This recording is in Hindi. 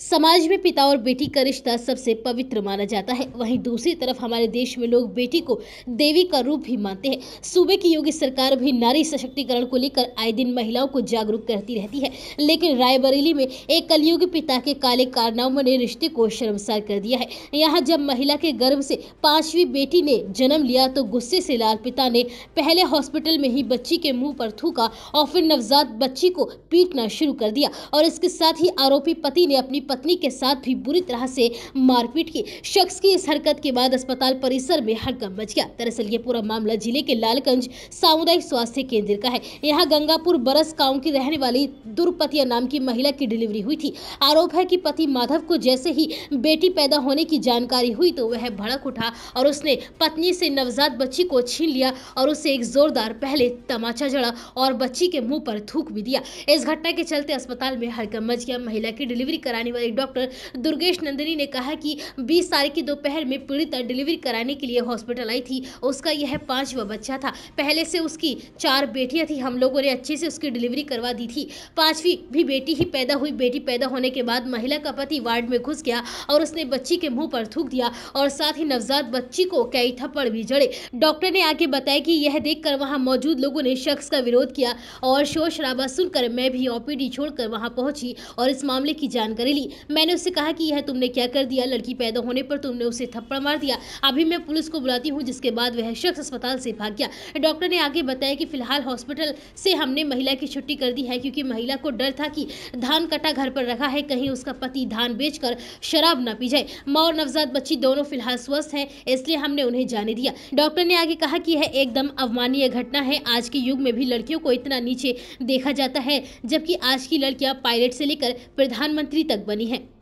समाज में पिता और बेटी का रिश्ता सबसे पवित्र माना जाता है वहीं दूसरी तरफ हमारे देश में लोग बेटी को देवी का रूप भी मानते हैं सूबे की योगी सरकार भी नारी सशक्तिकरण को लेकर आए दिन महिलाओं को जागरूक करती रहती है लेकिन रायबरेली में एक कलयुगी पिता के काले कारनामों ने रिश्ते को शर्मसार कर दिया है यहाँ जब महिला के गर्भ से पांचवी बेटी ने जन्म लिया तो गुस्से से लाल पिता ने पहले हॉस्पिटल में ही बच्ची के मुंह पर थूका और फिर नवजात बच्ची को पीटना शुरू कर दिया और इसके साथ ही आरोपी पति ने अपनी पत्नी के साथ भी बुरी तरह से मारपीट की शख्स की इस हरकत के बाद अस्पताल परिसर में हड़कम मच गया दरअसल ये पूरा मामला जिले के लालगंज सामुदायिक स्वास्थ्य केंद्र का है यहाँ गंगापुर बरस गाँव की रहने वाली दुर्पतिया नाम की महिला की डिलीवरी हुई थी आरोप है की पति माधव को जैसे ही बेटी पैदा होने की जानकारी हुई तो वह भड़क उठा और उसने पत्नी से नवजात बच्ची को छीन लिया और उसे एक जोरदार पहले तमाचा जड़ा और बच्ची के मुंह पर थूक भी दिया इस घटना के चलते अस्पताल में हड़कम मच गया महिला की डिलीवरी कराने वाली डॉक्टर दुर्गेश नंदिनी ने कहा कि बीस तारीख की दोपहर में पीड़िता डिलीवरी कराने के लिए हॉस्पिटल आई थी उसका यह पांचवा बच्चा था पहले से उसकी चार बेटियां थी हम लोगों ने अच्छे से उसकी डिलीवरी करवा दी थी पांचवी भी बेटी ही पैदा हुई बेटी पैदा होने के बाद महिला का पति वार्ड में घुस गया और उसने बच्ची के मुंह पर थूक दिया और साथ ही नवजात बच्ची को कई थप्पड़ भी जड़े डॉक्टर ने आगे बताया कि यह देखकर वहां मौजूद लोगों ने शख्स का विरोध किया और शोर शराबा सुनकर मैं भी ओपीडी छोड़कर वहां पहुंची और इस मामले की जानकारी ली थी मैंने उससे कहा कि यह तुमने क्या कर दिया लड़की पैदा होने पर तुमने उसे थप्पड़ मार दिया अभी मैं पुलिस को बुलाती हूँ जिसके बाद वह शख्स अस्पताल से भाग गया डॉक्टर ने आगे बताया कि फिलहाल हॉस्पिटल से हमने महिला की छुट्टी कर दी है क्योंकि महिला को डर था कि धान कटा घर पर रखा है कहीं उसका पति धान बेचकर शराब न पी जाए माँ और नवजात बच्ची दोनों फिलहाल स्वस्थ हैं इसलिए हमने उन्हें जाने दिया डॉक्टर ने आगे कहा कि यह एकदम अवमानीय घटना है आज के युग में भी लड़कियों को इतना नीचे देखा जाता है जबकि आज की लड़कियां पायलट से लेकर प्रधानमंत्री तक बनी बनी है